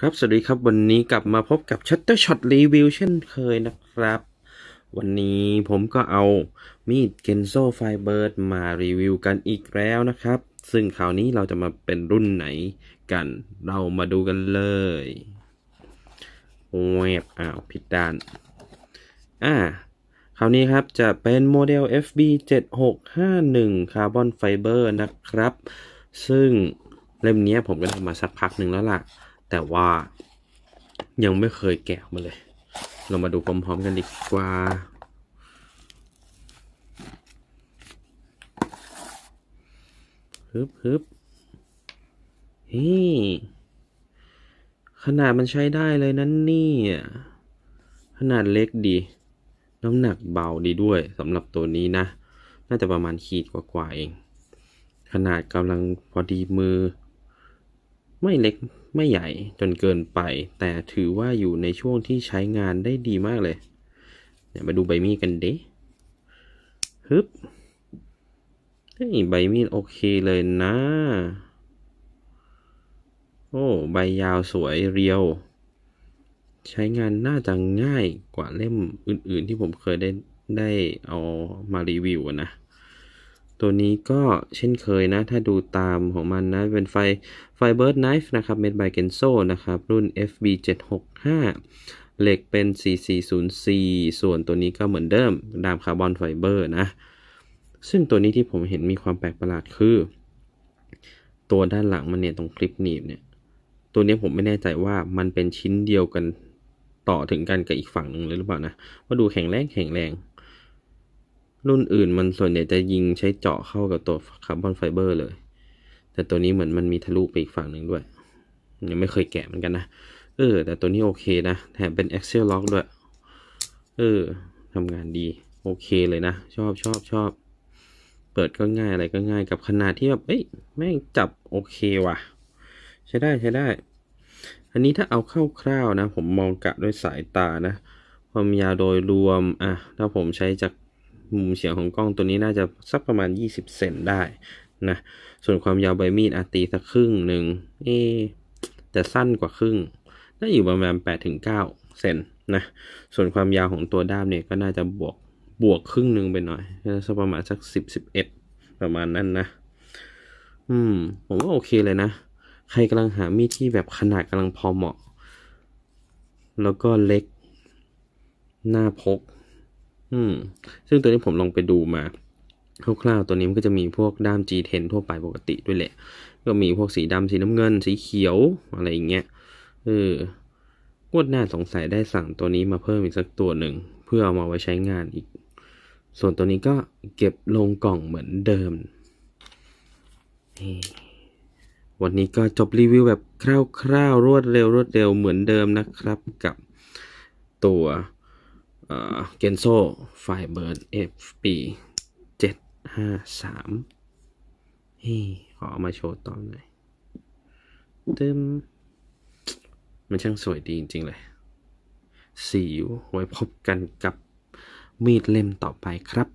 ครับสวัสดีครับวันนี้กลับมาพบกับชัตเตอร์ช็อตรีวิวเช่นเคยนะครับ วันนี้ผมก็เอามีดเกนโซไฟเบิร์ดมารีวิวกันอีกแล้วนะครับ ซึ่งคราวนี้เราจะมาเป็นรุ่นไหนกัน เรามาดูกันเลยแวบอ้าว ผิดด้านอ่าคราวนี้ครับจะเป็นโมเดล FB 7651คาร์บอนไฟเบอร์นะครับ ซึ่งเล่มนี้ผมก็ทำมาสักพักหนึ่งแล้วล่ะแต่ว่ายังไม่เคยแกะมาเลย เรามาดูพร้อมๆกันดีกว่า ฮึบฮึบเี่ขนาดมันใช้ได้เลยนั่นนี่ขนาดเล็กดี น้ำหนักเบาดีด้วยสำหรับตัวนี้นะ น่าจะประมาณขีดกว่าๆเอง ขนาดกำลังพอดีมือไม่เล็ก ไม่ใหญ่จนเกินไป แต่ถือว่าอยู่ในช่วงที่ใช้งานได้ดีมากเลย เดี๋ยวมาดูใบมีดกันเด้ฮึบเฮ้ยใบมีดโอเคเลยนะ โอ้ใบยาวสวยเรียว ใช้งานน่าจะง่ายกว่าเล่มอื่นๆที่ผมเคยได้ได้เอามารีวิวนะตัวนี้ก็เช่นเคยนะ ถ้าดูตามของมันนะ เป็นไฟไฟเบิร์ดไนฟ์นะครับเมดไบเกนโซนะครับ รุ่น FB 765เหล็กเป็น4404ส่วนตัวนี้ก็เหมือนเดิมดามคาร์บอนไฟเบอร์นะ ซึ่งตัวนี้ที่ผมเห็นมีความแปลกประหลาดคือ ตัวด้านหลังมันเนี่ยตรงคลิปหนีบเนี่ย ตัวนี้ผมไม่แน่ใจว่ามันเป็นชิ้นเดียวกันต่อถึงกันกับอีกฝั่งหนึ่งเลยหรือเปล่านะว่าดูแข็งแรงแข็งแรงรุ่นอื่นมันส่วนใหญ่จะยิงใช้เจาะเข้ากับตัวคาร์บอนไฟเบอร์เลย แต่ตัวนี้เหมือนมันมีทะลุไปอีกฝั่งหนึ่งด้วย ยังไม่เคยแกะเหมือนกันนะ เออ แต่ตัวนี้โอเคนะ แถมเป็นอ็กเซลล็อกด้วย เออ ทำงานดี โอเคเลยนะ ชอบชอบชอบ เปิดก็ง่ายอะไรก็ง่าย กับขนาดที่แบบเอ้ย แม่งจับ โอเคว่ะ ใช้ได้ใช้ได้ อันนี้ถ้าเอาเข้าคร่าวนะ ผมมองกะด้วยสายตานะความยาวโดยรวม อ่ะ ถ้าผมใช้จากมุมเฉียงของกล้องตัวนี้น่าจะสักประมาณ 20เซนได้นะส่วนความยาวใบมีดอาตีสักครึ่งหนึ่ง เอแต่สั้นกว่าครึ่ง น่าอยู่ประมาณ8ถึง9เซนนะส่วนความยาวของตัวด้ามเนี่ยก็น่าจะบวกบวกครึ่งหนึ่งไปหน่อยสักประมาณ สัก 10 11ประมาณนั้นนะ อืมผมว่าโอเคเลยนะ ใครกำลังหามีดที่แบบขนาดกำลังพอเหมาะ แล้วก็เล็กหน้าพกอืมซึ่งตัวนี้ผมลองไปดูมาคร่าวๆตัวนี้มันก็จะมีพวกด้าม G10 ทั่วไปปกติด้วยแหละ ก็มีพวกสีดำสีน้ำเงินสีเขียว อะไรอย่างเงี้ยเอองวดหน้าสงสัยได้สั่งตัวนี้มาเพิ่มอีกสักตัวหนึ่ง เพื่อเอามาไว้ใช้งานอีก ส่วนตัวนี้ก็เก็บลงกล่องเหมือนเดิมวันนี้ก็จบรีวิวแบบคร่าวๆ รวดเร็วรวดเร็วเหมือนเดิมนะครับ กับตัวเกนโซไฟเบิร์ดเอฟปีเจ็ดห้าสามขอเอามาโชว์ตอนหน่อยตึมมันช่างสวยดีจริง ๆ เลย สีไว้พบกันกับมีดเล่มต่อไปครับ